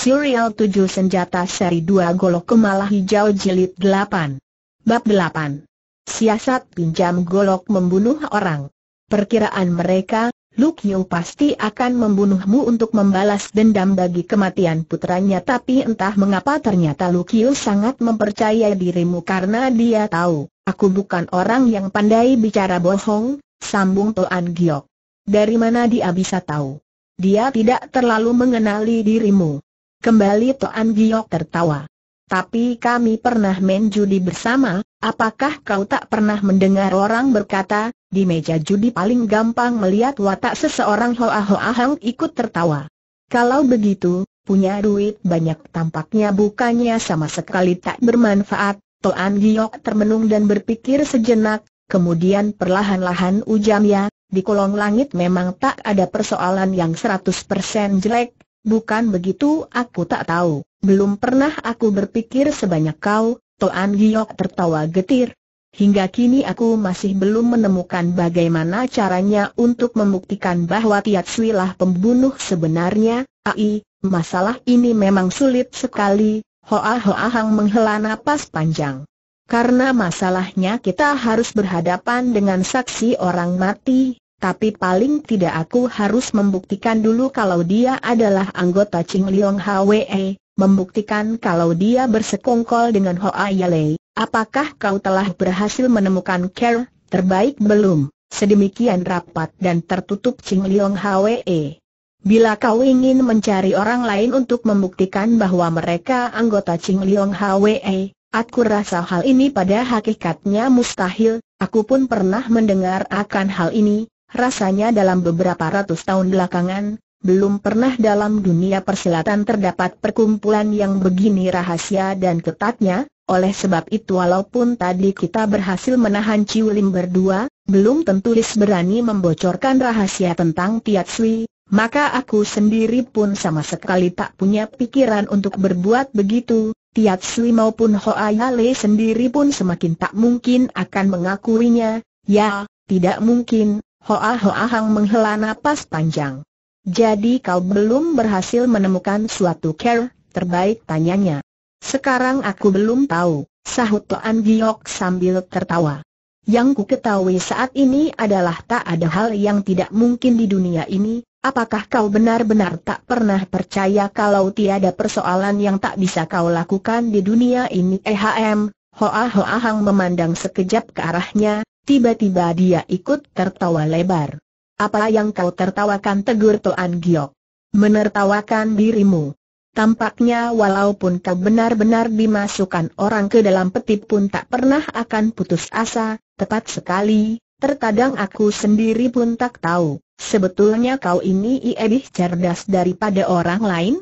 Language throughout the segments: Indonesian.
Serial 7 Senjata Seri 2 Golok Kemala Hijau Jilid 8 Bab 8 Siasat Pinjam Golok Membunuh Orang Perkiraan mereka, Lu Yu pasti akan membunuhmu untuk membalas dendam bagi kematian putranya tapi entah mengapa ternyata Lu Yu sangat mempercaya dirimu karena dia tahu, aku bukan orang yang pandai bicara bohong, sambung Toan Giok. Dari mana dia bisa tahu? Dia tidak terlalu mengenali dirimu. Kembali Toan Giok tertawa. Tapi kami pernah main judi bersama, apakah kau tak pernah mendengar orang berkata, di meja judi paling gampang melihat watak seseorang Hoa Hoa Hang ikut tertawa. Kalau begitu, punya duit banyak tampaknya bukannya sama sekali tak bermanfaat, Toan Giok termenung dan berpikir sejenak, kemudian perlahan-lahan ujamnya, di kolong langit memang tak ada persoalan yang 100% jelek, Bukan begitu aku tak tahu, belum pernah aku berpikir sebanyak kau, Toan Giok tertawa getir. Hingga kini aku masih belum menemukan bagaimana caranya untuk membuktikan bahwa Tiat Sui pembunuh sebenarnya, ai, masalah ini memang sulit sekali, Hoa Hoa Hang menghela napas panjang. Karena masalahnya kita harus berhadapan dengan saksi orang mati, tapi paling tidak aku harus membuktikan dulu kalau dia adalah anggota Ching Liong Hwe, membuktikan kalau dia bersekongkol dengan Hoa Yale. Apakah kau telah berhasil menemukan care terbaik belum? Sedemikian rapat dan tertutup Ching Liong Hwe. Bila kau ingin mencari orang lain untuk membuktikan bahwa mereka anggota Ching Liong Hwe, Aku rasa hal ini pada hakikatnya mustahil, aku pun pernah mendengar akan hal ini, Rasanya dalam beberapa ratus tahun belakangan, belum pernah dalam dunia persilatan terdapat perkumpulan yang begini rahasia dan ketatnya, oleh sebab itu walaupun tadi kita berhasil menahan Ciu Lim berdua, belum tentu Lis berani membocorkan rahasia tentang Tiat Sui, maka aku sendiri pun sama sekali tak punya pikiran untuk berbuat begitu, Tiat Sui maupun Hoa Yale sendiri pun semakin tak mungkin akan mengakuinya, ya, tidak mungkin, Hoa Hoa Hang menghela napas panjang. Jadi kau belum berhasil menemukan suatu care terbaik tanyanya. Sekarang aku belum tahu, sahut Toan Giok sambil tertawa. Yang ku ketahui saat ini adalah tak ada hal yang tidak mungkin di dunia ini, apakah kau benar-benar tak pernah percaya kalau tiada persoalan yang tak bisa kau lakukan di dunia ini? EHM, Hoa Hoa Hang memandang sekejap ke arahnya, Tiba-tiba dia ikut tertawa lebar. Apa yang kau tertawakan tegur Toan Giok? Menertawakan dirimu. Tampaknya walaupun kau benar-benar dimasukkan orang ke dalam peti pun tak pernah akan putus asa, tepat sekali, terkadang aku sendiri pun tak tahu, sebetulnya kau ini lebih cerdas daripada orang lain?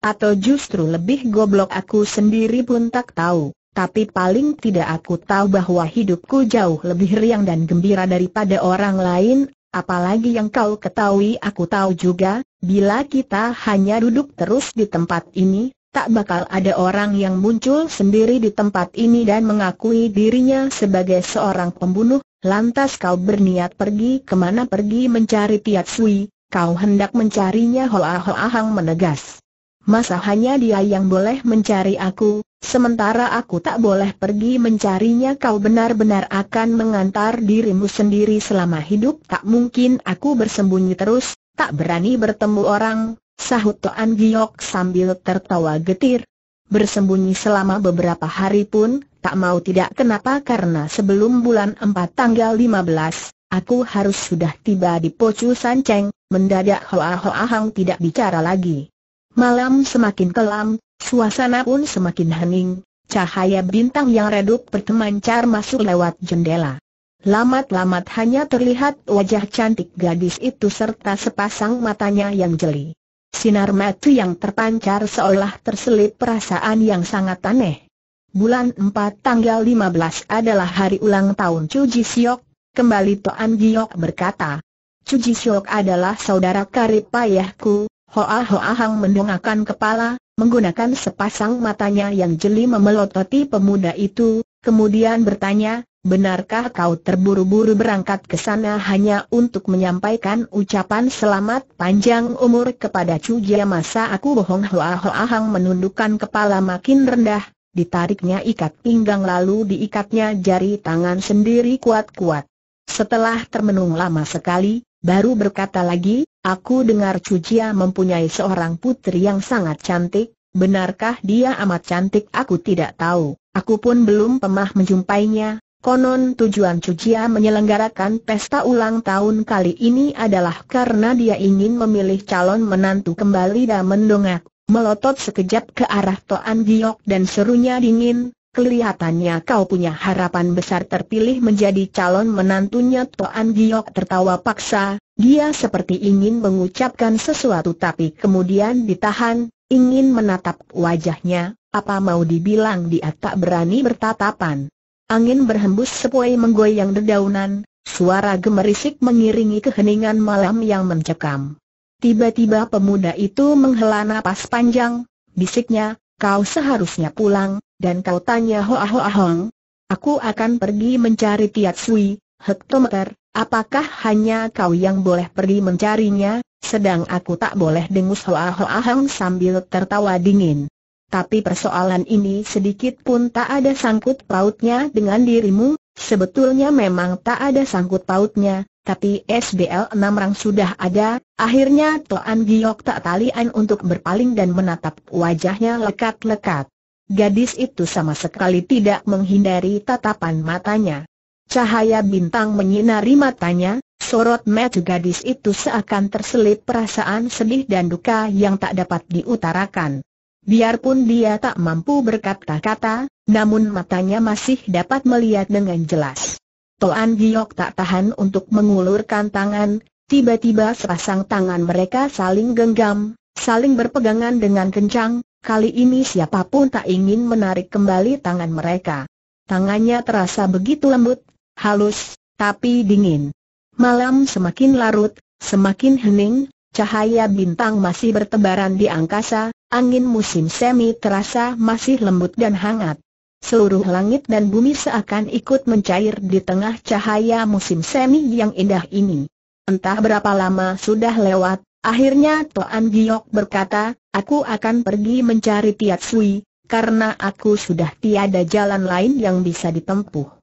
Atau justru lebih goblok aku sendiri pun tak tahu tapi paling tidak aku tahu bahwa hidupku jauh lebih riang dan gembira daripada orang lain, apalagi yang kau ketahui aku tahu juga, bila kita hanya duduk terus di tempat ini, tak bakal ada orang yang muncul sendiri di tempat ini dan mengakui dirinya sebagai seorang pembunuh, lantas kau berniat pergi kemana pergi mencari Tiat Sui, kau hendak mencarinya Hoa Hoa Hang menegas. Masa hanya dia yang boleh mencari aku, sementara aku tak boleh pergi mencarinya kau benar-benar akan mengantar dirimu sendiri selama hidup tak mungkin aku bersembunyi terus, tak berani bertemu orang, sahut Toan Giok sambil tertawa getir. Bersembunyi selama beberapa hari pun, tak mau tidak kenapa karena sebelum bulan empat tanggal lima belas, Aku harus sudah tiba di Pocu Sanceng, mendadak Hoa Hoa Hang tidak bicara lagi. Malam semakin kelam, suasana pun semakin hening, cahaya bintang yang redup bertemancar masuk lewat jendela. Lamat-lamat hanya terlihat wajah cantik gadis itu serta sepasang matanya yang jeli. Sinar mata yang terpancar seolah terselip perasaan yang sangat aneh. Bulan 4 tanggal 15 adalah hari ulang tahun Chu Ji Siok, kembali Toan Giok berkata. Chu Ji Siok adalah saudara karib payahku, Hoa Hoa Hang mendongakkan kepala, menggunakan sepasang matanya yang jeli memelototi pemuda itu, kemudian bertanya, benarkah kau terburu-buru berangkat ke sana hanya untuk menyampaikan ucapan selamat panjang umur kepada Jia masa aku bohong Hoa Hoa Hang menundukkan kepala makin rendah, ditariknya ikat pinggang lalu diikatnya jari tangan sendiri kuat-kuat. Setelah termenung lama sekali, baru berkata lagi, Aku dengar Cucia mempunyai seorang putri yang sangat cantik, benarkah dia amat cantik aku tidak tahu, aku pun belum pernah menjumpainya. Konon tujuan Cucia menyelenggarakan pesta ulang tahun kali ini adalah karena dia ingin memilih calon menantu kembali dan mendongak, melotot sekejap ke arah Toan Giok dan serunya dingin, Kelihatannya kau punya harapan besar terpilih menjadi calon menantunya Toan Giok tertawa paksa, dia seperti ingin mengucapkan sesuatu tapi kemudian ditahan, ingin menatap wajahnya, apa mau dibilang dia tak berani bertatapan. Angin berhembus sepoi menggoyang dedaunan, suara gemerisik mengiringi keheningan malam yang mencekam. Tiba-tiba pemuda itu menghela napas panjang, bisiknya, kau seharusnya pulang, dan kau tanya Hoa Hoa Hong. Aku akan pergi mencari Tiat Sui, hektometer, Apakah hanya kau yang boleh pergi mencarinya, sedang aku tak boleh dengus Hoa Hoa Hang sambil tertawa dingin. Tapi persoalan ini sedikit pun tak ada sangkut pautnya dengan dirimu, sebetulnya memang tak ada sangkut pautnya, tapi SBL 6 rang sudah ada, akhirnya Toan Giok tak talian untuk berpaling dan menatap wajahnya lekat-lekat. Gadis itu sama sekali tidak menghindari tatapan matanya. Cahaya bintang menyinari matanya, sorot mata gadis itu seakan terselip perasaan sedih dan duka yang tak dapat diutarakan. Biarpun dia tak mampu berkata-kata, namun matanya masih dapat melihat dengan jelas. Toan Giok tak tahan untuk mengulurkan tangan, tiba-tiba sepasang tangan mereka saling genggam, saling berpegangan dengan kencang, kali ini siapapun tak ingin menarik kembali tangan mereka. Tangannya terasa begitu lembut, halus, tapi dingin. Malam semakin larut, semakin hening, cahaya bintang masih bertebaran di angkasa, angin musim semi terasa masih lembut dan hangat. Seluruh langit dan bumi seakan ikut mencair di tengah cahaya musim semi yang indah ini. Entah berapa lama sudah lewat, akhirnya Toan Giok berkata, aku akan pergi mencari Tiat Sui, karena aku sudah tiada jalan lain yang bisa ditempuh.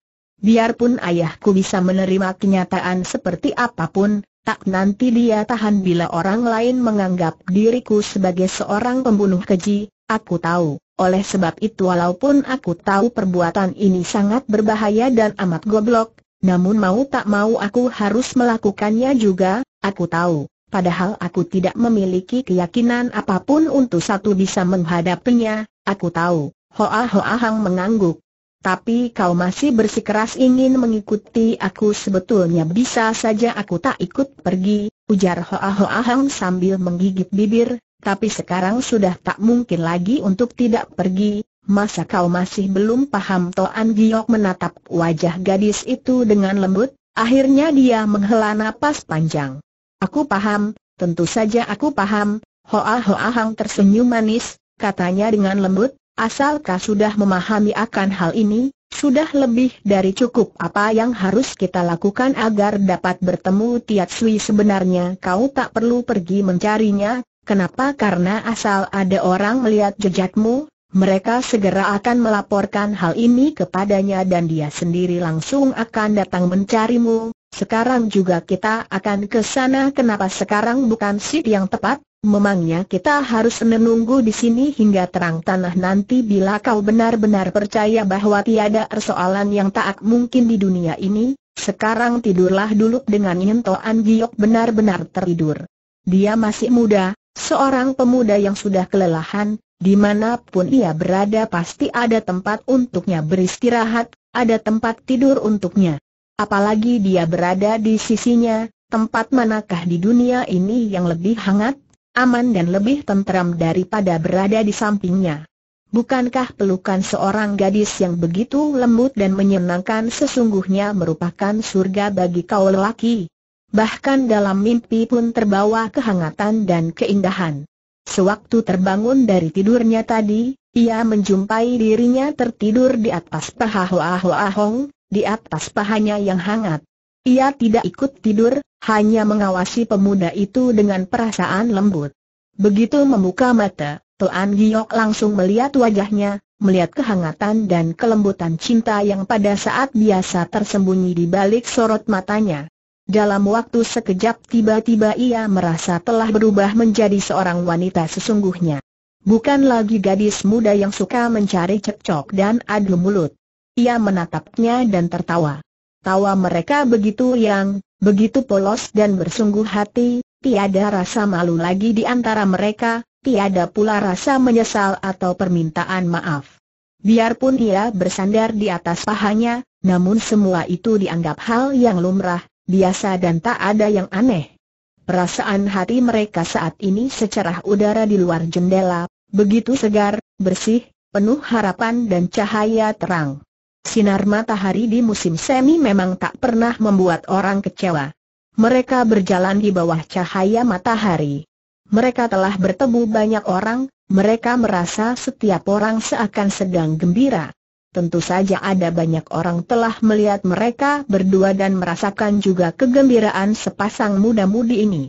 Biarpun ayahku bisa menerima kenyataan seperti apapun, tak nanti dia tahan bila orang lain menganggap diriku sebagai seorang pembunuh keji, aku tahu. Oleh sebab itu walaupun aku tahu perbuatan ini sangat berbahaya dan amat goblok, namun mau tak mau aku harus melakukannya juga, aku tahu. Padahal aku tidak memiliki keyakinan apapun untuk satu bisa menghadapinya, aku tahu. Hoa Hoa Hang mengangguk tapi kau masih bersikeras ingin mengikuti aku sebetulnya bisa saja aku tak ikut pergi, ujar Hoa Hoa Hang sambil menggigit bibir, tapi sekarang sudah tak mungkin lagi untuk tidak pergi, masa kau masih belum paham Toan Giok menatap wajah gadis itu dengan lembut, akhirnya dia menghela napas panjang. Aku paham, tentu saja aku paham, Hoa Hoa Hang tersenyum manis, katanya dengan lembut, Asalkah sudah memahami akan hal ini, sudah lebih dari cukup apa yang harus kita lakukan agar dapat bertemu Tiat Sui sebenarnya kau tak perlu pergi mencarinya, kenapa karena asal ada orang melihat jejakmu, mereka segera akan melaporkan hal ini kepadanya dan dia sendiri langsung akan datang mencarimu, sekarang juga kita akan ke sana kenapa sekarang bukan sip yang tepat, Memangnya kita harus menunggu di sini hingga terang tanah nanti bila kau benar-benar percaya bahwa tiada persoalan yang tak mungkin di dunia ini, sekarang tidurlah dulu dengan nyentuhan giok benar-benar tertidur. Dia masih muda, seorang pemuda yang sudah kelelahan, dimanapun ia berada pasti ada tempat untuknya beristirahat, ada tempat tidur untuknya. Apalagi dia berada di sisinya, tempat manakah di dunia ini yang lebih hangat? aman dan lebih tentram daripada berada di sampingnya. Bukankah pelukan seorang gadis yang begitu lembut dan menyenangkan sesungguhnya merupakan surga bagi kau lelaki? Bahkan dalam mimpi pun terbawa kehangatan dan keindahan. Sewaktu terbangun dari tidurnya tadi, ia menjumpai dirinya tertidur di atas paha Hoa Hoa Hong, di atas pahanya yang hangat. Ia tidak ikut tidur, hanya mengawasi pemuda itu dengan perasaan lembut. Begitu membuka mata, Tuan Giok langsung melihat wajahnya, melihat kehangatan dan kelembutan cinta yang pada saat biasa tersembunyi di balik sorot matanya. Dalam waktu sekejap tiba-tiba ia merasa telah berubah menjadi seorang wanita sesungguhnya. Bukan lagi gadis muda yang suka mencari cekcok dan adu mulut. Ia menatapnya dan tertawa. Tawa mereka begitu yang Begitu polos dan bersungguh hati, tiada rasa malu lagi di antara mereka, tiada pula rasa menyesal atau permintaan maaf. Biarpun ia bersandar di atas pahanya, namun semua itu dianggap hal yang lumrah, biasa dan tak ada yang aneh. Perasaan hati mereka saat ini secerah udara di luar jendela, begitu segar, bersih, penuh harapan dan cahaya terang. Sinar matahari di musim semi memang tak pernah membuat orang kecewa. Mereka berjalan di bawah cahaya matahari. Mereka telah bertemu banyak orang, mereka merasa setiap orang seakan sedang gembira. Tentu saja ada banyak orang telah melihat mereka berdua dan merasakan juga kegembiraan sepasang muda-mudi ini.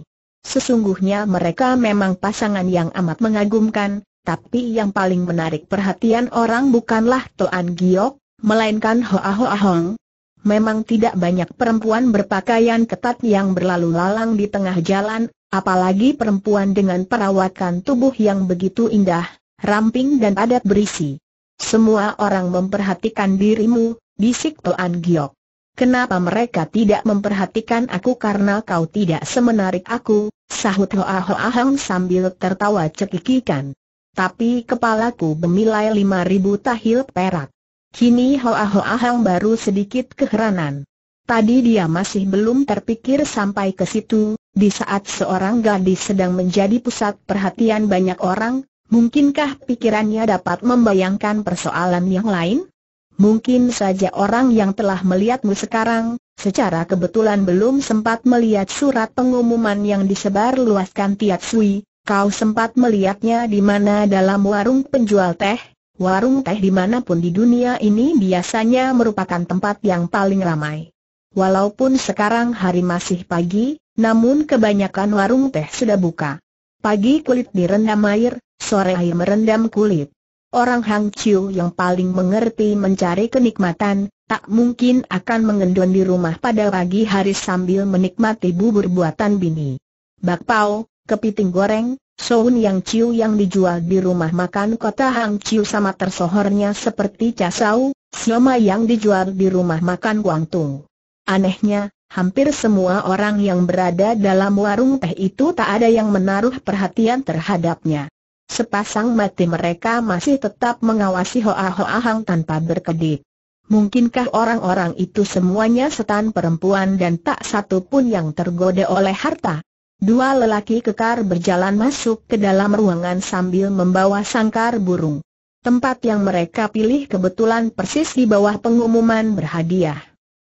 Sesungguhnya mereka memang pasangan yang amat mengagumkan, tapi yang paling menarik perhatian orang bukanlah Toan Giok, melainkan hoa-hoa-hong. Memang tidak banyak perempuan berpakaian ketat yang berlalu lalang di tengah jalan, apalagi perempuan dengan perawatan tubuh yang begitu indah, ramping dan padat berisi. Semua orang memperhatikan dirimu, bisik Toan Giok. Kenapa mereka tidak memperhatikan aku karena kau tidak semenarik aku, sahut Hoa Hoa Hong sambil tertawa cekikikan. Tapi kepalaku bernilai lima ribu tahil perak. Kini Hoa Hoa Hang baru sedikit keheranan. Tadi dia masih belum terpikir sampai ke situ, di saat seorang gadis sedang menjadi pusat perhatian banyak orang, mungkinkah pikirannya dapat membayangkan persoalan yang lain? Mungkin saja orang yang telah melihatmu sekarang, secara kebetulan belum sempat melihat surat pengumuman yang disebar luaskan Tiat Sui, kau sempat melihatnya di mana dalam warung penjual teh, Warung teh dimanapun di dunia ini biasanya merupakan tempat yang paling ramai. Walaupun sekarang hari masih pagi, namun kebanyakan warung teh sudah buka. Pagi kulit direndam air, sore air merendam kulit. Orang Hang Chiu yang paling mengerti mencari kenikmatan, tak mungkin akan mengendon di rumah pada pagi hari sambil menikmati bubur buatan bini. Bakpao, kepiting goreng, Soun Yang Chiu yang dijual di rumah makan kota Hang Chiu sama tersohornya seperti Casau, Sioma yang dijual di rumah makan Guangtung. Anehnya, hampir semua orang yang berada dalam warung teh itu tak ada yang menaruh perhatian terhadapnya. Sepasang mati mereka masih tetap mengawasi Hoa Hoa Hang tanpa berkedip. Mungkinkah orang-orang itu semuanya setan perempuan dan tak satu pun yang tergoda oleh harta? Dua lelaki kekar berjalan masuk ke dalam ruangan sambil membawa sangkar burung. Tempat yang mereka pilih kebetulan persis di bawah pengumuman berhadiah.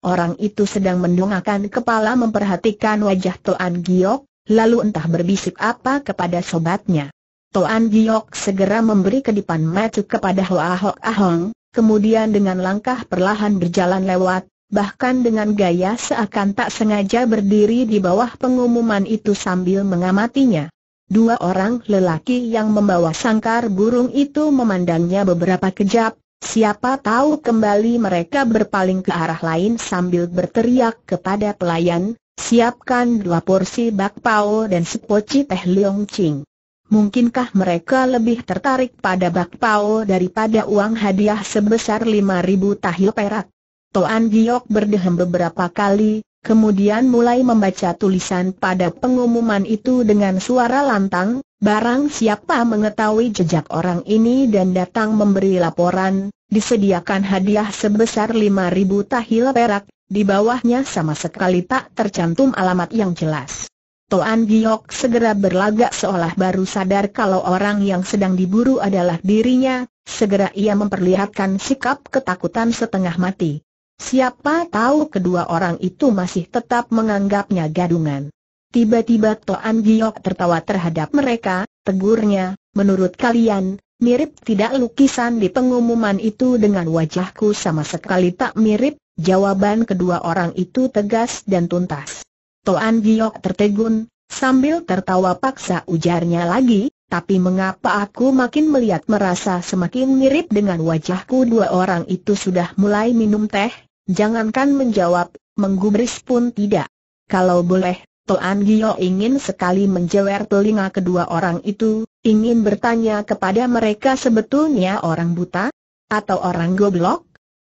Orang itu sedang mendongakkan kepala memperhatikan wajah Toan Giok, lalu entah berbisik apa kepada sobatnya. Toan Giok segera memberi kedipan mata kepada Hoa Hoa Ahong, kemudian dengan langkah perlahan berjalan lewat, bahkan dengan gaya seakan tak sengaja berdiri di bawah pengumuman itu sambil mengamatinya. Dua orang lelaki yang membawa sangkar burung itu memandangnya beberapa kejap, siapa tahu kembali mereka berpaling ke arah lain sambil berteriak kepada pelayan, siapkan dua porsi bakpao dan sepoci teh liong ching. Mungkinkah mereka lebih tertarik pada bakpao daripada uang hadiah sebesar 5.000 tahil perak? Toan Giok berdehem beberapa kali, kemudian mulai membaca tulisan pada pengumuman itu dengan suara lantang, barang siapa mengetahui jejak orang ini dan datang memberi laporan, disediakan hadiah sebesar 5.000 tahil perak, di bawahnya sama sekali tak tercantum alamat yang jelas. Toan Giok segera berlagak seolah baru sadar kalau orang yang sedang diburu adalah dirinya, segera ia memperlihatkan sikap ketakutan setengah mati. Siapa tahu kedua orang itu masih tetap menganggapnya gadungan. Tiba-tiba Toan Giok tertawa terhadap mereka, tegurnya, menurut kalian, mirip tidak lukisan di pengumuman itu dengan wajahku sama sekali tak mirip, jawaban kedua orang itu tegas dan tuntas. Toan Giok tertegun, sambil tertawa paksa ujarnya lagi, tapi mengapa aku makin melihat merasa semakin mirip dengan wajahku dua orang itu sudah mulai minum teh, Jangankan menjawab, menggubris pun tidak. Kalau boleh, Toan Gio ingin sekali menjewer telinga kedua orang itu, ingin bertanya kepada mereka sebetulnya orang buta? Atau orang goblok?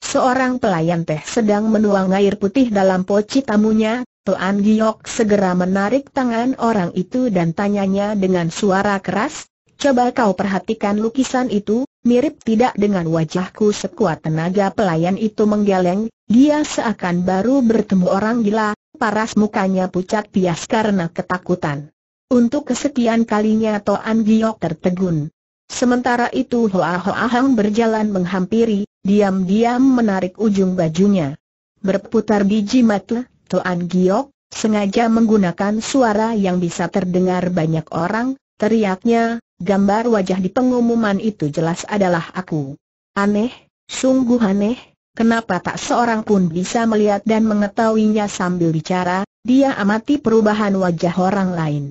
Seorang pelayan teh sedang menuang air putih dalam poci tamunya, Toan Giok segera menarik tangan orang itu dan tanyanya dengan suara keras, coba kau perhatikan lukisan itu, mirip tidak dengan wajahku sekuat tenaga pelayan itu menggeleng, dia seakan baru bertemu orang gila, paras mukanya pucat pias karena ketakutan. Untuk kesekian kalinya Toan Giok tertegun. Sementara itu Hoa Hoa Hang berjalan menghampiri, diam-diam menarik ujung bajunya. Berputar biji mata, Toan Giok, sengaja menggunakan suara yang bisa terdengar banyak orang, teriaknya, Gambar wajah di pengumuman itu jelas adalah aku. Aneh, sungguh aneh, kenapa tak seorang pun bisa melihat dan mengetahuinya sambil bicara, dia amati perubahan wajah orang lain.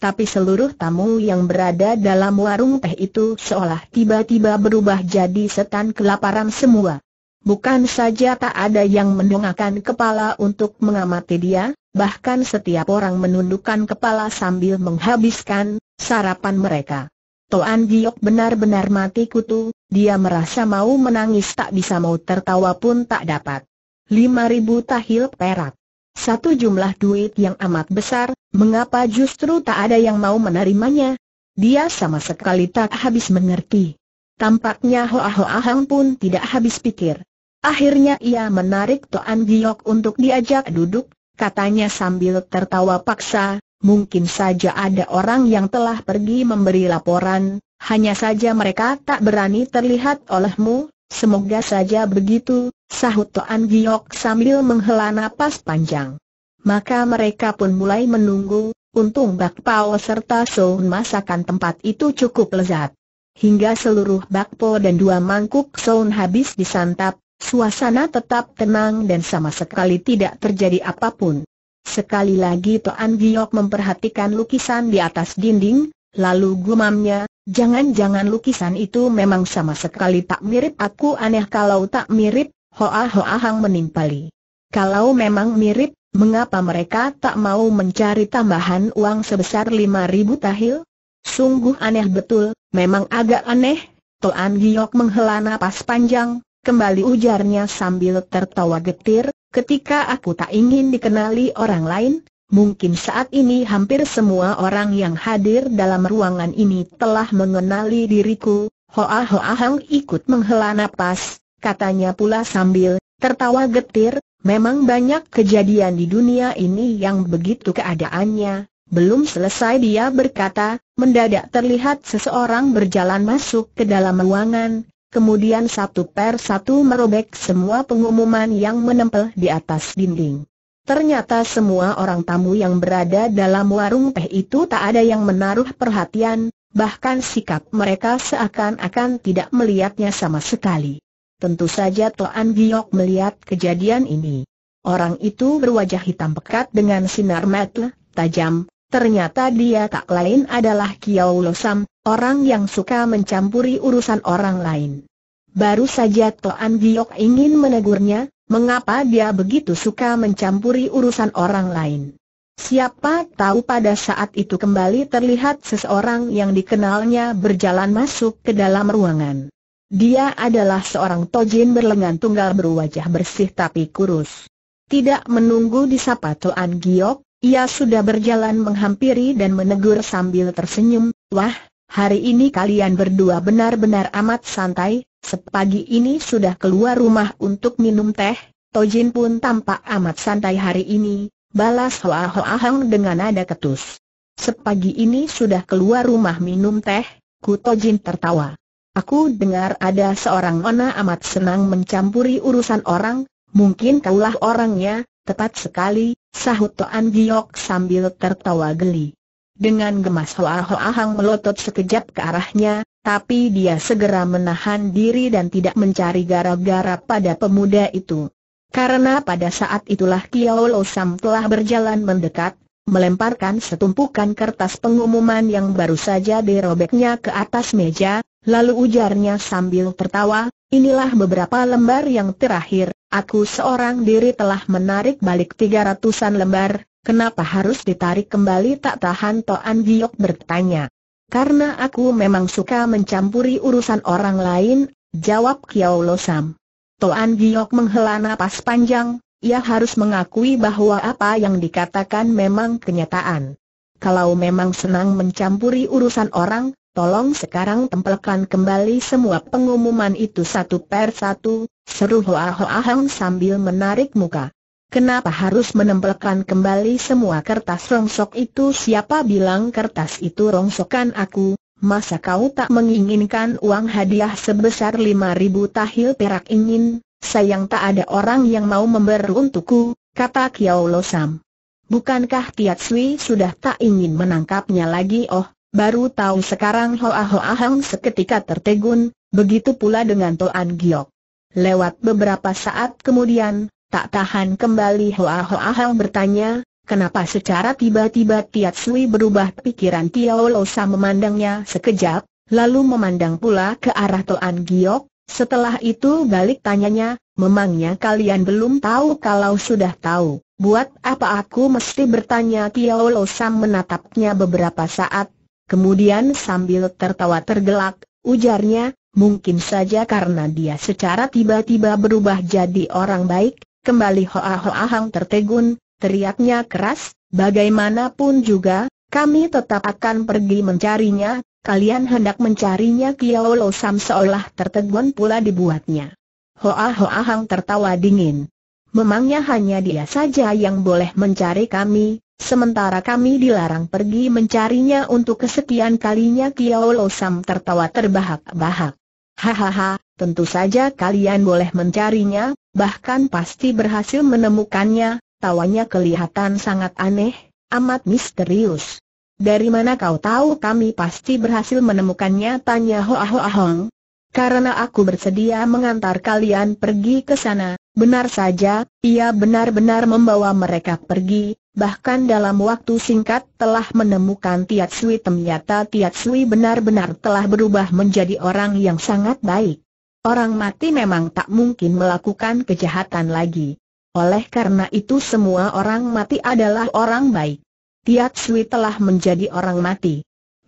Tapi seluruh tamu yang berada dalam warung teh itu seolah tiba-tiba berubah jadi setan kelaparan semua. Bukan saja tak ada yang mendongakkan kepala untuk mengamati dia, bahkan setiap orang menundukkan kepala sambil menghabiskan sarapan mereka. Toan Giok benar-benar mati kutu, dia merasa mau menangis tak bisa mau tertawa pun tak dapat. 5000 tahil perak. Satu jumlah duit yang amat besar, mengapa justru tak ada yang mau menerimanya? Dia sama sekali tak habis mengerti. Tampaknya Hoa Hoa Hang pun tidak habis pikir. Akhirnya ia menarik Toan Giok untuk diajak duduk, katanya sambil tertawa paksa, mungkin saja ada orang yang telah pergi memberi laporan, hanya saja mereka tak berani terlihat olehmu, semoga saja begitu, sahut Toan Giok sambil menghela napas panjang. Maka mereka pun mulai menunggu, untung bakpao serta soun masakan tempat itu cukup lezat. Hingga seluruh bakpo dan dua mangkuk soun habis disantap, Suasana tetap tenang dan sama sekali tidak terjadi apapun. Sekali lagi Toan Giok memperhatikan lukisan di atas dinding, lalu gumamnya, jangan-jangan lukisan itu memang sama sekali tak mirip aku aneh kalau tak mirip, Hoa Hoa Hang menimpali. Kalau memang mirip, mengapa mereka tak mau mencari tambahan uang sebesar 5000 tahil? Sungguh aneh betul, memang agak aneh, Toan Giok menghela napas panjang, kembali ujarnya sambil tertawa getir, ketika aku tak ingin dikenali orang lain, mungkin saat ini hampir semua orang yang hadir dalam ruangan ini telah mengenali diriku, Hoa Hoa Hang ikut menghela napas, katanya pula sambil tertawa getir, memang banyak kejadian di dunia ini yang begitu keadaannya, belum selesai dia berkata, mendadak terlihat seseorang berjalan masuk ke dalam ruangan, kemudian satu per satu merobek semua pengumuman yang menempel di atas dinding. Ternyata semua orang tamu yang berada dalam warung teh itu tak ada yang menaruh perhatian, bahkan sikap mereka seakan-akan tidak melihatnya sama sekali. Tentu saja Toan Giok melihat kejadian ini. Orang itu berwajah hitam pekat dengan sinar mata tajam, Ternyata dia tak lain adalah Kiau Losam, orang yang suka mencampuri urusan orang lain. Baru saja Toan Giok ingin menegurnya, mengapa dia begitu suka mencampuri urusan orang lain. Siapa tahu pada saat itu kembali terlihat seseorang yang dikenalnya berjalan masuk ke dalam ruangan. Dia adalah seorang tojin berlengan tunggal berwajah bersih tapi kurus. Tidak menunggu disapa Toan Giok, ia sudah berjalan menghampiri dan menegur sambil tersenyum, Wah, hari ini kalian berdua benar-benar amat santai, sepagi ini sudah keluar rumah untuk minum teh, Tojin pun tampak amat santai hari ini, balas Hoa Hoa Hang dengan nada ketus. Sepagi ini sudah keluar rumah minum teh, ku Tojin tertawa. Aku dengar ada seorang ona amat senang mencampuri urusan orang, mungkin kaulah orangnya, Tepat sekali, sahut Toan Giok sambil tertawa geli. Dengan gemas Hoa Hoa Hang melotot sekejap ke arahnya, tapi dia segera menahan diri dan tidak mencari gara-gara pada pemuda itu. Karena pada saat itulah Kiao Lo Sam telah berjalan mendekat, melemparkan setumpukan kertas pengumuman yang baru saja dirobeknya ke atas meja, Lalu ujarnya sambil tertawa, inilah beberapa lembar yang terakhir, aku seorang diri telah menarik balik tiga ratusan lembar, kenapa harus ditarik kembali tak tahan Toan Giok bertanya. Karena aku memang suka mencampuri urusan orang lain, jawab Kiao Losam. Sam. Toan Giok menghela napas panjang, ia harus mengakui bahwa apa yang dikatakan memang kenyataan. Kalau memang senang mencampuri urusan orang, tolong sekarang tempelkan kembali semua pengumuman itu satu per satu, seru Hoa Hoa Hang sambil menarik muka. Kenapa harus menempelkan kembali semua kertas rongsok itu? Siapa bilang kertas itu rongsokan aku? Masa kau tak menginginkan uang hadiah sebesar ribu tahil perak ingin? Sayang tak ada orang yang mau member untukku, kata Kiao Lo Sam. Bukankah Tiat Sui sudah tak ingin menangkapnya lagi? Oh, Baru tahu sekarang Hoa Hoa Hang seketika tertegun, begitu pula dengan Toan Giok. Lewat beberapa saat kemudian, tak tahan kembali Hoa Hoa Hang bertanya, Kenapa secara tiba-tiba Tiat Sui berubah pikiran Tiao Losa memandangnya sekejap, lalu memandang pula ke arah Toan Giok, setelah itu balik tanyanya, memangnya kalian belum tahu kalau sudah tahu, buat apa aku mesti bertanya Tiao Losa menatapnya beberapa saat, Kemudian sambil tertawa tergelak, ujarnya, mungkin saja karena dia secara tiba-tiba berubah jadi orang baik, kembali Hoa-Hoa Hang tertegun, teriaknya keras, bagaimanapun juga, kami tetap akan pergi mencarinya, kalian hendak mencarinya Kiao Lo Sam seolah tertegun pula dibuatnya. Hoa-Hoa Hang tertawa dingin. Memangnya hanya dia saja yang boleh mencari kami, Sementara kami dilarang pergi mencarinya untuk kesekian kalinya Kiao Lo Sam tertawa terbahak-bahak. Hahaha, tentu saja kalian boleh mencarinya, bahkan pasti berhasil menemukannya, tawanya kelihatan sangat aneh, amat misterius. Dari mana kau tahu kami pasti berhasil menemukannya? Tanya Hoa Hoa Hong. Karena aku bersedia mengantar kalian pergi ke sana, benar saja, ia benar-benar membawa mereka pergi, bahkan dalam waktu singkat telah menemukan Tiat Sui ternyata Tiat Sui benar-benar telah berubah menjadi orang yang sangat baik. Orang mati memang tak mungkin melakukan kejahatan lagi. Oleh karena itu semua orang mati adalah orang baik. Tiat Sui telah menjadi orang mati.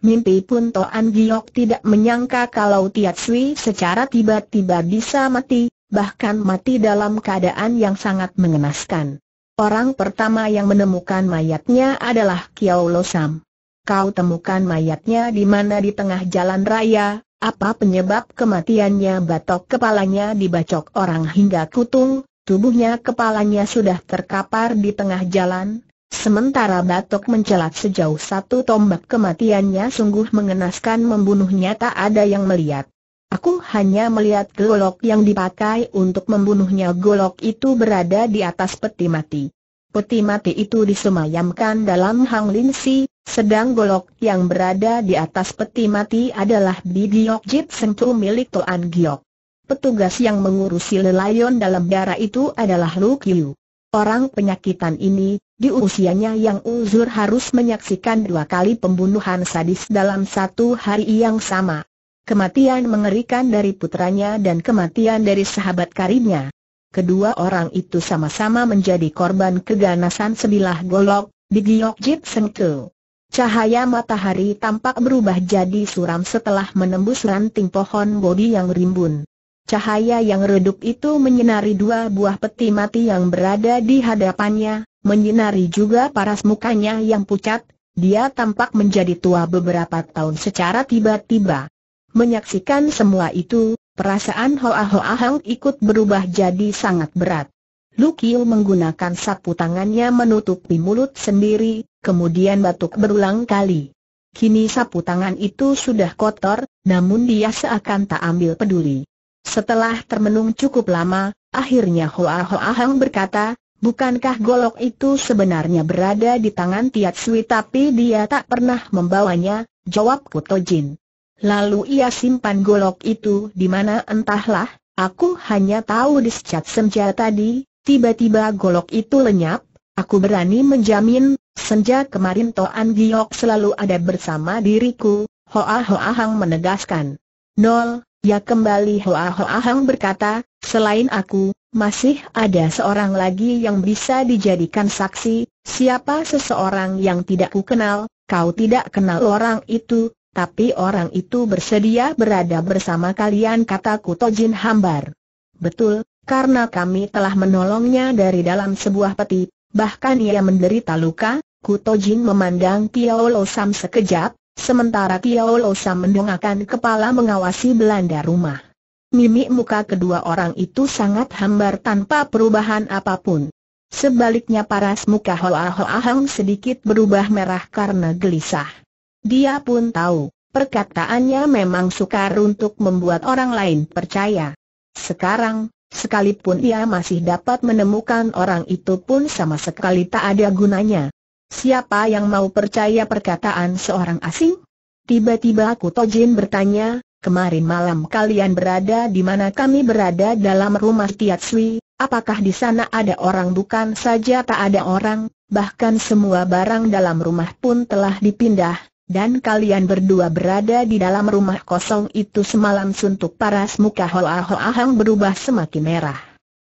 Mimpi pun Toan Giok tidak menyangka kalau Tiat Sui secara tiba-tiba bisa mati, bahkan mati dalam keadaan yang sangat mengenaskan. Orang pertama yang menemukan mayatnya adalah Kiao Losam. Kau temukan mayatnya di mana di tengah jalan raya, apa penyebab kematiannya batok kepalanya dibacok orang hingga kutung, tubuhnya kepalanya sudah terkapar di tengah jalan, sementara batok mencelat sejauh satu tombak kematiannya sungguh mengenaskan membunuhnya tak ada yang melihat. Aku hanya melihat golok yang dipakai untuk membunuhnya golok itu berada di atas peti mati. Peti mati itu disemayamkan dalam Hang Lin Si, sedang golok yang berada di atas peti mati adalah Bi Giok Jit Sentu milik Toan Giok. Petugas yang mengurusi lelayon dalam darah itu adalah Lu Qiu. Orang penyakitan ini, di usianya yang uzur harus menyaksikan dua kali pembunuhan sadis dalam satu hari yang sama kematian mengerikan dari putranya dan kematian dari sahabat karibnya. Kedua orang itu sama-sama menjadi korban keganasan sebilah golok, di Giok Jit Cahaya matahari tampak berubah jadi suram setelah menembus ranting pohon bodi yang rimbun. Cahaya yang redup itu menyinari dua buah peti mati yang berada di hadapannya, menyinari juga paras mukanya yang pucat, dia tampak menjadi tua beberapa tahun secara tiba-tiba. Menyaksikan semua itu, perasaan Hoa Hoa Hang ikut berubah jadi sangat berat. Kiu menggunakan sapu tangannya menutupi mulut sendiri, kemudian batuk berulang kali. Kini sapu tangan itu sudah kotor, namun dia seakan tak ambil peduli. Setelah termenung cukup lama, akhirnya Hoa Hoa Hang berkata, bukankah golok itu sebenarnya berada di tangan Tiat Sui tapi dia tak pernah membawanya, jawab Puto Jin. Lalu ia simpan golok itu di mana entahlah, aku hanya tahu di secat senja tadi, tiba-tiba golok itu lenyap, aku berani menjamin, senja kemarin Toan Giok selalu ada bersama diriku, Hoa Hoa Hang menegaskan. Nol, ya kembali Hoa Hoa Hang berkata, selain aku, masih ada seorang lagi yang bisa dijadikan saksi, siapa seseorang yang tidak ku kenal, kau tidak kenal orang itu, tapi orang itu bersedia berada bersama kalian kata Kutojin Hambar. Betul, karena kami telah menolongnya dari dalam sebuah peti, bahkan ia menderita luka, Kutojin memandang Tiao Lo Sam sekejap, sementara Tiao Lo Sam mendongakkan kepala mengawasi belanda rumah. Mimik muka kedua orang itu sangat hambar tanpa perubahan apapun. Sebaliknya paras muka Hoa Hoa Hang sedikit berubah merah karena gelisah. Dia pun tahu, perkataannya memang sukar untuk membuat orang lain percaya. Sekarang, sekalipun ia masih dapat menemukan orang itu pun sama sekali tak ada gunanya. Siapa yang mau percaya perkataan seorang asing? Tiba-tiba Kutojin bertanya, kemarin malam kalian berada di mana kami berada dalam rumah Tiatsui, apakah di sana ada orang bukan saja tak ada orang, bahkan semua barang dalam rumah pun telah dipindah, dan kalian berdua berada di dalam rumah kosong itu semalam suntuk paras muka Hoa Hoa Hang berubah semakin merah.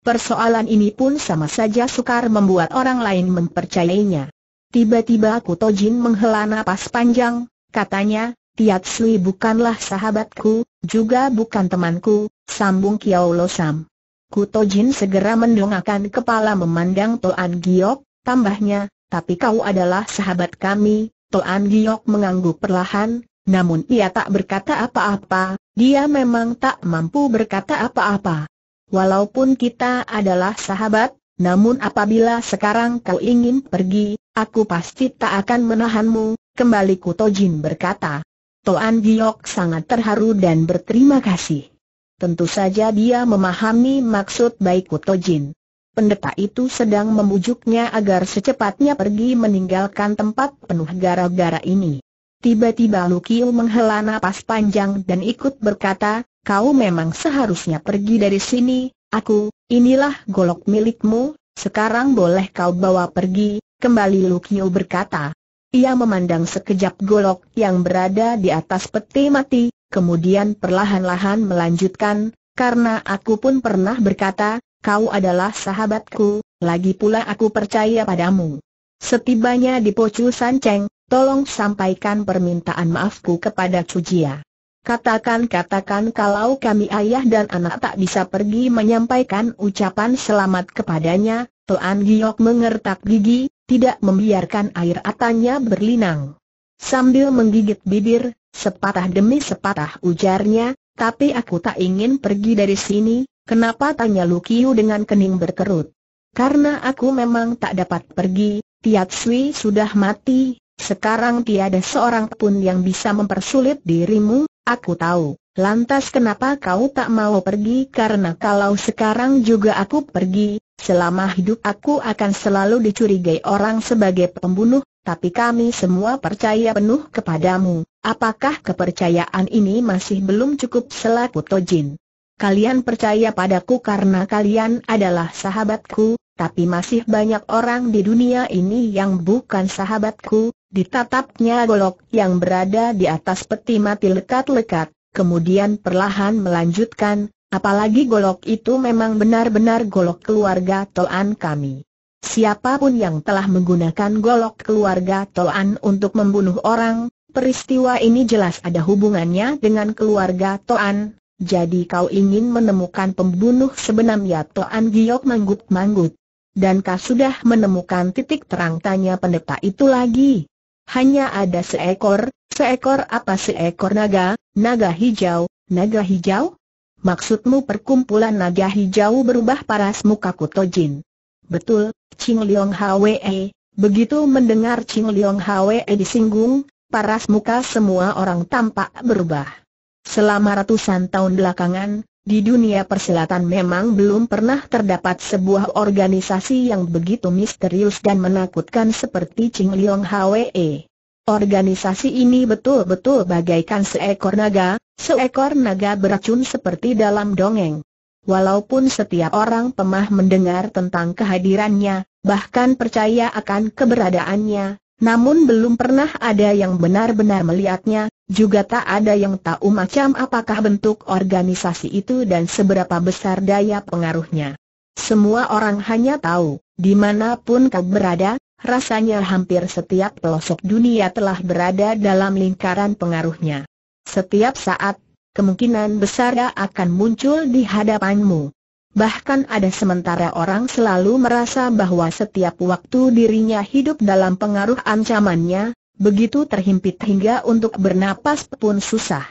Persoalan ini pun sama saja sukar membuat orang lain mempercayainya. Tiba-tiba aku Tojin menghela napas panjang, katanya, Tiat Sui bukanlah sahabatku, juga bukan temanku, sambung Kiao Lo Sam. Kutojin segera mendongakkan kepala memandang Toan Giok, tambahnya, tapi kau adalah sahabat kami, Toan Giok mengangguk perlahan, namun ia tak berkata apa-apa, dia memang tak mampu berkata apa-apa. Walaupun kita adalah sahabat, namun apabila sekarang kau ingin pergi, aku pasti tak akan menahanmu, kembali Kutojin berkata. Toan Giok sangat terharu dan berterima kasih. Tentu saja dia memahami maksud baik Kutojin pendeta itu sedang membujuknya agar secepatnya pergi meninggalkan tempat penuh gara-gara ini. Tiba-tiba Lukiu menghela nafas panjang dan ikut berkata, kau memang seharusnya pergi dari sini, aku, inilah golok milikmu, sekarang boleh kau bawa pergi, kembali Lukiu berkata. Ia memandang sekejap golok yang berada di atas peti mati, kemudian perlahan-lahan melanjutkan, karena aku pun pernah berkata, kau adalah sahabatku, lagi pula aku percaya padamu. Setibanya di Pocu Sanceng, tolong sampaikan permintaan maafku kepada Cujia. Katakan-katakan kalau kami ayah dan anak tak bisa pergi menyampaikan ucapan selamat kepadanya, Tuan Giok mengertak gigi, tidak membiarkan air atanya berlinang. Sambil menggigit bibir, sepatah demi sepatah ujarnya, tapi aku tak ingin pergi dari sini, Kenapa tanya Lukiu dengan kening berkerut? Karena aku memang tak dapat pergi, Tiat Sui sudah mati, sekarang tiada seorang pun yang bisa mempersulit dirimu, aku tahu. Lantas kenapa kau tak mau pergi karena kalau sekarang juga aku pergi, selama hidup aku akan selalu dicurigai orang sebagai pembunuh, tapi kami semua percaya penuh kepadamu. Apakah kepercayaan ini masih belum cukup selaku Tojin? Kalian percaya padaku karena kalian adalah sahabatku, tapi masih banyak orang di dunia ini yang bukan sahabatku, ditatapnya golok yang berada di atas peti mati lekat-lekat, kemudian perlahan melanjutkan, apalagi golok itu memang benar-benar golok keluarga Toan kami. Siapapun yang telah menggunakan golok keluarga Toan untuk membunuh orang, peristiwa ini jelas ada hubungannya dengan keluarga Toan, jadi kau ingin menemukan pembunuh sebenarnya Toan Giok manggut-manggut. Dan kau sudah menemukan titik terang tanya pendeta itu lagi. Hanya ada seekor, seekor apa seekor naga, naga hijau, naga hijau? Maksudmu perkumpulan naga hijau berubah paras muka kutojin. Betul, Ching Leong Hwe. Begitu mendengar Ching Leong Hwe disinggung, paras muka semua orang tampak berubah. Selama ratusan tahun belakangan, di dunia persilatan memang belum pernah terdapat sebuah organisasi yang begitu misterius dan menakutkan seperti Ching Liong Hwe. Organisasi ini betul-betul bagaikan seekor naga, seekor naga beracun seperti dalam dongeng. Walaupun setiap orang pemah mendengar tentang kehadirannya, bahkan percaya akan keberadaannya, namun belum pernah ada yang benar-benar melihatnya, juga tak ada yang tahu macam apakah bentuk organisasi itu dan seberapa besar daya pengaruhnya. Semua orang hanya tahu, dimanapun kau berada, rasanya hampir setiap pelosok dunia telah berada dalam lingkaran pengaruhnya. Setiap saat, kemungkinan besar akan muncul di hadapanmu. Bahkan ada sementara orang selalu merasa bahwa setiap waktu dirinya hidup dalam pengaruh ancamannya, begitu terhimpit hingga untuk bernapas pun susah.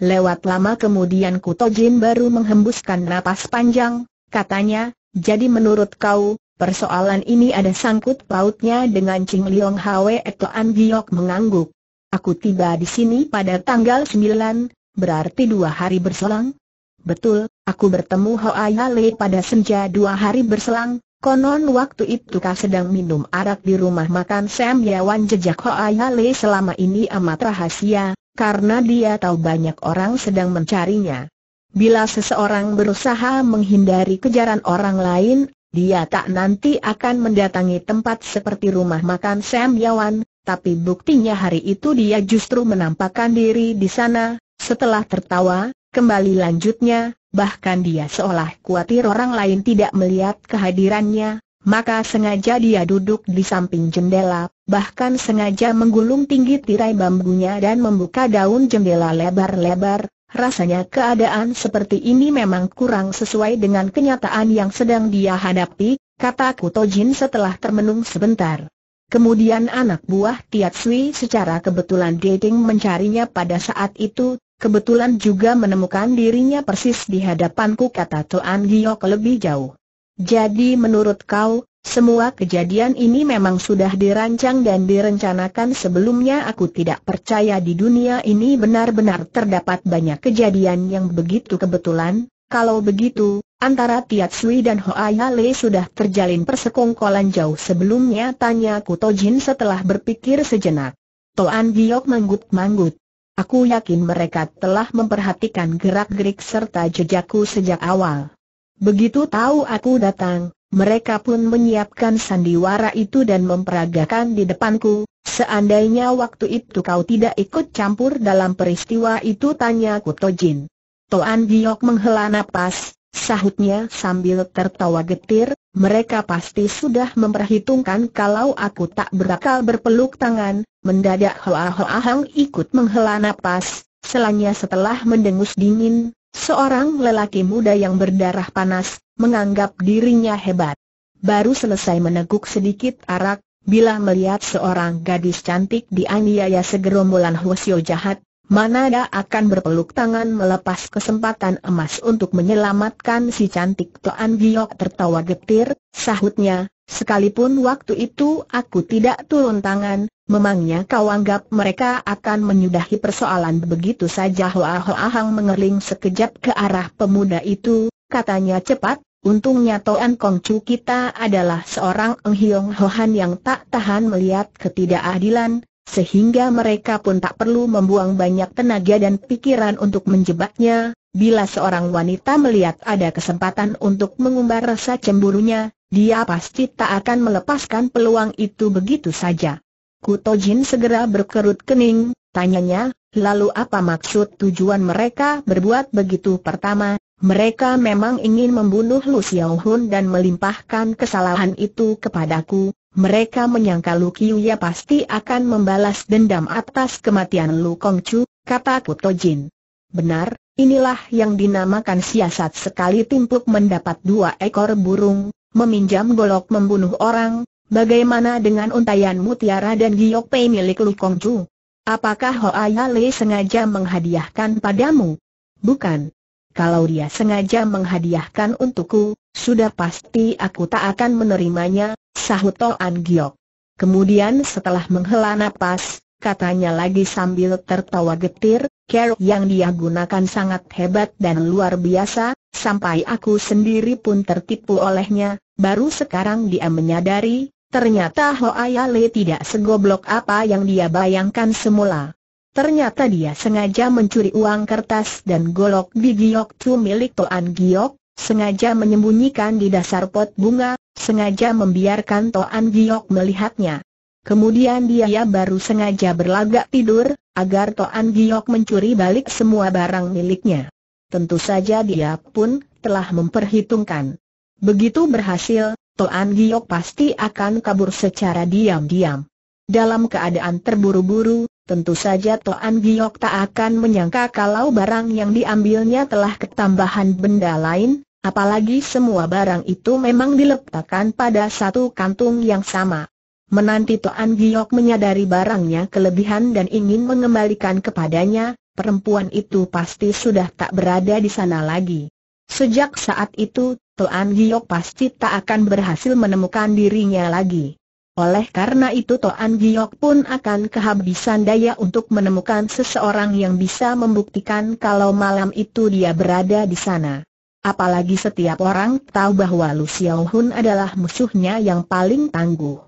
Lewat lama kemudian Kutojin baru menghembuskan napas panjang, katanya, jadi menurut kau, persoalan ini ada sangkut pautnya dengan Ching Liong Hwe Etoan Giok mengangguk. Aku tiba di sini pada tanggal 9, berarti dua hari berselang? Betul, Aku bertemu Hoa Yale pada senja dua hari berselang, konon waktu itu kau sedang minum arak di rumah makan Sam Yawan jejak Hoa Yale selama ini amat rahasia, karena dia tahu banyak orang sedang mencarinya. Bila seseorang berusaha menghindari kejaran orang lain, dia tak nanti akan mendatangi tempat seperti rumah makan Sam Yawan, tapi buktinya hari itu dia justru menampakkan diri di sana, setelah tertawa, kembali lanjutnya, bahkan dia seolah khawatir orang lain tidak melihat kehadirannya, maka sengaja dia duduk di samping jendela, bahkan sengaja menggulung tinggi tirai bambunya dan membuka daun jendela lebar-lebar, Rasanya keadaan seperti ini memang kurang sesuai dengan kenyataan yang sedang dia hadapi, kata Kutojin setelah termenung sebentar. Kemudian anak buah Tiat Sui secara kebetulan dating mencarinya pada saat itu, Kebetulan juga menemukan dirinya persis di hadapanku kata Tuan Giok lebih jauh. Jadi menurut kau, semua kejadian ini memang sudah dirancang dan direncanakan sebelumnya aku tidak percaya di dunia ini benar-benar terdapat banyak kejadian yang begitu kebetulan, kalau begitu, antara Tiat Sui dan Hoa ya Le sudah terjalin persekongkolan jauh sebelumnya tanya Kuto Jin setelah berpikir sejenak. Toan Giok manggut-manggut. Aku yakin mereka telah memperhatikan gerak-gerik serta jejakku sejak awal. Begitu tahu aku datang, mereka pun menyiapkan sandiwara itu dan memperagakan di depanku. Seandainya waktu itu kau tidak ikut campur dalam peristiwa itu tanya Kutojin. Toan Giok menghela napas, Sahutnya sambil tertawa getir, mereka pasti sudah memperhitungkan kalau aku tak berakal berpeluk tangan, mendadak Hoa Hoa Hang ikut menghela napas, selanya setelah mendengus dingin, seorang lelaki muda yang berdarah panas, menganggap dirinya hebat. Baru selesai meneguk sedikit arak, bila melihat seorang gadis cantik dianiaya segerombolan Hwasyo jahat, Manada akan berpeluk tangan melepas kesempatan emas untuk menyelamatkan si cantik Toan Giok tertawa getir, sahutnya, sekalipun waktu itu aku tidak turun tangan, memangnya kau anggap mereka akan menyudahi persoalan begitu saja Hoa Hoa Hang mengerling sekejap ke arah pemuda itu, katanya cepat, untungnya Toan Kong Chu kita adalah seorang Eng Hiong Hohan yang tak tahan melihat ketidakadilan, sehingga mereka pun tak perlu membuang banyak tenaga dan pikiran untuk menjebaknya. Bila seorang wanita melihat ada kesempatan untuk mengumbar rasa cemburunya, dia pasti tak akan melepaskan peluang itu begitu saja. Kutojin segera berkerut kening, tanyanya, lalu apa maksud tujuan mereka berbuat begitu pertama, mereka memang ingin membunuh Lu Xiaohun dan melimpahkan kesalahan itu kepadaku, mereka menyangka Lu Qiuya pasti akan membalas dendam atas kematian Lu Kongcu, kata Kuto Jin. Benar, inilah yang dinamakan siasat sekali timpuk mendapat dua ekor burung, meminjam golok membunuh orang, bagaimana dengan untayan mutiara dan giok pei milik Lu Kongcu? Apakah Hoa Le sengaja menghadiahkan padamu? Bukan. Kalau dia sengaja menghadiahkan untukku, sudah pasti aku tak akan menerimanya, sahut Toan Giok. Kemudian setelah menghela napas, katanya lagi sambil tertawa getir, care yang dia gunakan sangat hebat dan luar biasa, sampai aku sendiri pun tertipu olehnya, baru sekarang dia menyadari, ternyata Hoayale tidak segoblok apa yang dia bayangkan semula. Ternyata dia sengaja mencuri uang kertas dan golok Giok tu milik Toan Giok, sengaja menyembunyikan di dasar pot bunga, sengaja membiarkan Toan Giok melihatnya. Kemudian dia baru sengaja berlagak tidur, agar Toan Giok mencuri balik semua barang miliknya. Tentu saja dia pun telah memperhitungkan. Begitu berhasil, Toan Giok pasti akan kabur secara diam-diam. Dalam keadaan terburu-buru, tentu saja Toan Giok tak akan menyangka kalau barang yang diambilnya telah ketambahan benda lain, Apalagi semua barang itu memang diletakkan pada satu kantung yang sama. Menanti Toan Giok menyadari barangnya kelebihan dan ingin mengembalikan kepadanya, perempuan itu pasti sudah tak berada di sana lagi. Sejak saat itu, Toan Giok pasti tak akan berhasil menemukan dirinya lagi. Oleh karena itu Toan Giok pun akan kehabisan daya untuk menemukan seseorang yang bisa membuktikan kalau malam itu dia berada di sana. Apalagi setiap orang tahu bahwa Lu Xiao adalah musuhnya yang paling tangguh.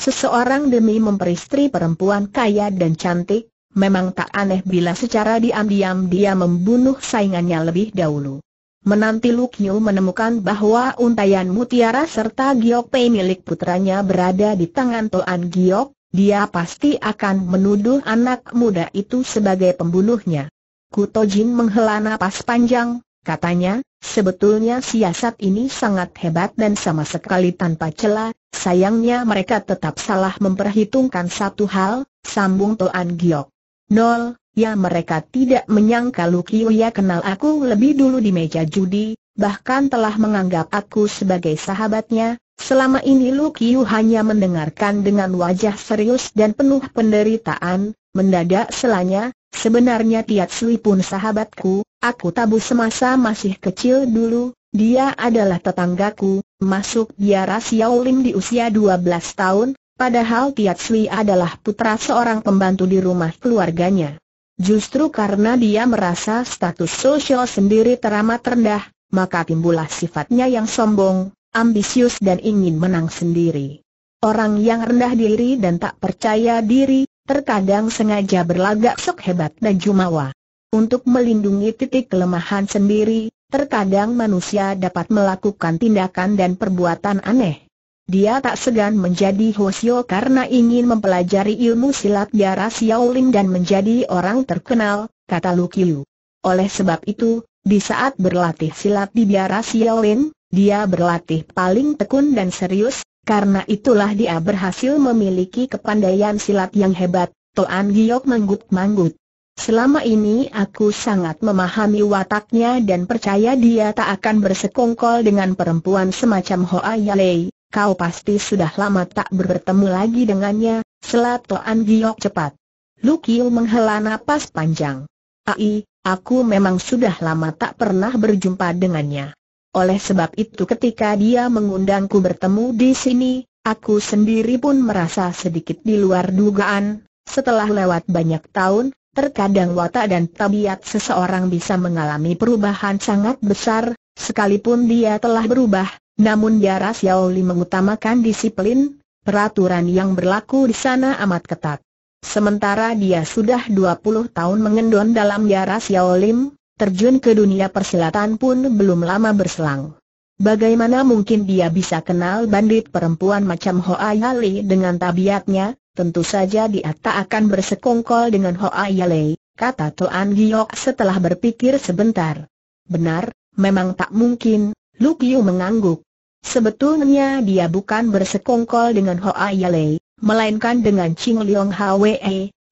Seseorang demi memperistri perempuan kaya dan cantik, memang tak aneh bila secara diam-diam dia membunuh saingannya lebih dahulu. Menanti Lu Qiu menemukan bahwa untayan mutiara serta giok pei milik putranya berada di tangan Toan Giok, dia pasti akan menuduh anak muda itu sebagai pembunuhnya. Kuto Jin menghela napas panjang, Katanya, sebetulnya siasat ini sangat hebat dan sama sekali tanpa celah, sayangnya mereka tetap salah memperhitungkan satu hal, sambung Toan Giok. Nol, ya mereka tidak menyangka ya kenal aku lebih dulu di meja judi, bahkan telah menganggap aku sebagai sahabatnya, Selama ini Lu Kiu hanya mendengarkan dengan wajah serius dan penuh penderitaan, mendadak selanya, sebenarnya Tiat Sui pun sahabatku, aku tabu semasa masih kecil dulu, dia adalah tetanggaku, masuk biara Lim di usia 12 tahun, padahal Tiat Sui adalah putra seorang pembantu di rumah keluarganya. Justru karena dia merasa status sosial sendiri teramat rendah, maka timbullah sifatnya yang sombong, ambisius dan ingin menang sendiri. Orang yang rendah diri dan tak percaya diri, terkadang sengaja berlagak sok hebat dan jumawa. Untuk melindungi titik kelemahan sendiri, terkadang manusia dapat melakukan tindakan dan perbuatan aneh. Dia tak segan menjadi Hosio karena ingin mempelajari ilmu silat darah Xiaolin dan menjadi orang terkenal, kata Lukiu. Oleh sebab itu, di saat berlatih silat di biara Xiaolin, dia berlatih paling tekun dan serius, karena itulah dia berhasil memiliki kepandaian silat yang hebat, Toan Giok manggut-manggut. Selama ini aku sangat memahami wataknya dan percaya dia tak akan bersekongkol dengan perempuan semacam Hoa Yalei. Kau pasti sudah lama tak bertemu lagi dengannya, selat Toan Giok cepat. Lukil menghela napas panjang. Ai, aku memang sudah lama tak pernah berjumpa dengannya. Oleh sebab itu ketika dia mengundangku bertemu di sini, aku sendiri pun merasa sedikit di luar dugaan, setelah lewat banyak tahun, terkadang watak dan tabiat seseorang bisa mengalami perubahan sangat besar, sekalipun dia telah berubah, namun Yara Xiaoli mengutamakan disiplin, peraturan yang berlaku di sana amat ketat. Sementara dia sudah 20 tahun mengendon dalam Yara Xiaolim, terjun ke dunia persilatan pun belum lama berselang. Bagaimana mungkin dia bisa kenal bandit perempuan macam Hoa Yale dengan tabiatnya, tentu saja dia tak akan bersekongkol dengan Hoa Yale, kata Tuan Giok setelah berpikir sebentar. Benar, memang tak mungkin, Lu mengangguk. Sebetulnya dia bukan bersekongkol dengan Hoa Yale, melainkan dengan Ching Leong Hwe,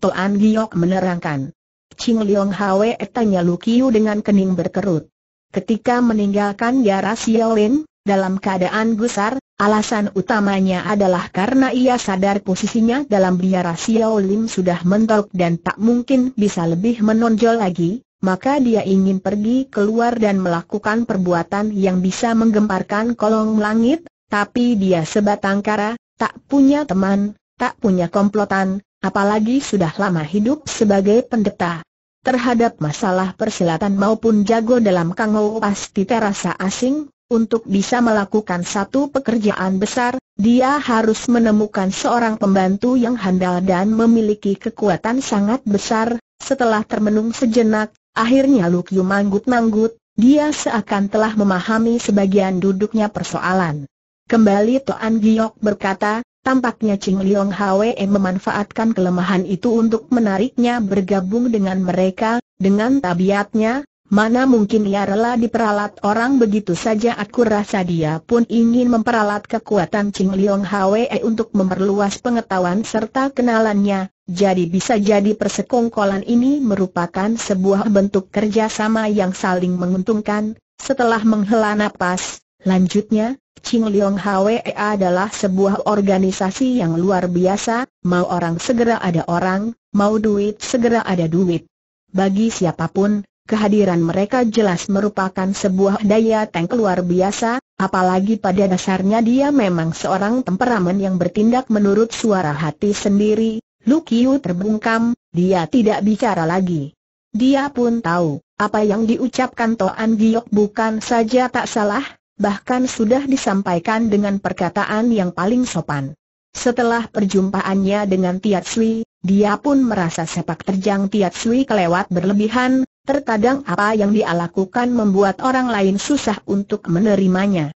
Tuan Giok menerangkan. Ching Leong Hwe tanya Lu Kiu dengan kening berkerut. Ketika meninggalkan Yara Xiaolin, dalam keadaan gusar, alasan utamanya adalah karena ia sadar posisinya dalam biara Xiaolin sudah mentok dan tak mungkin bisa lebih menonjol lagi, maka dia ingin pergi keluar dan melakukan perbuatan yang bisa menggemparkan kolong langit, tapi dia sebatang kara, tak punya teman, tak punya komplotan, apalagi sudah lama hidup sebagai pendeta. Terhadap masalah persilatan maupun jago dalam kango pasti terasa asing, untuk bisa melakukan satu pekerjaan besar, dia harus menemukan seorang pembantu yang handal dan memiliki kekuatan sangat besar, setelah termenung sejenak, akhirnya Lukyu manggut-manggut, dia seakan telah memahami sebagian duduknya persoalan. Kembali Toan Giok berkata, Tampaknya Ching Liong Hwe memanfaatkan kelemahan itu untuk menariknya bergabung dengan mereka, dengan tabiatnya, mana mungkin ia rela diperalat orang begitu saja aku rasa dia pun ingin memperalat kekuatan Ching Liong Hwe untuk memperluas pengetahuan serta kenalannya, jadi bisa jadi persekongkolan ini merupakan sebuah bentuk kerjasama yang saling menguntungkan, setelah menghela napas, lanjutnya, Ching Leong HWE adalah sebuah organisasi yang luar biasa, mau orang segera ada orang, mau duit segera ada duit. Bagi siapapun, kehadiran mereka jelas merupakan sebuah daya tank luar biasa, apalagi pada dasarnya dia memang seorang temperamen yang bertindak menurut suara hati sendiri. Lu Kiu terbungkam, dia tidak bicara lagi. Dia pun tahu, apa yang diucapkan Toan Giok bukan saja tak salah, bahkan sudah disampaikan dengan perkataan yang paling sopan. Setelah perjumpaannya dengan Tiat Sui, dia pun merasa sepak terjang Tiat Sui kelewat berlebihan, terkadang apa yang dia lakukan membuat orang lain susah untuk menerimanya.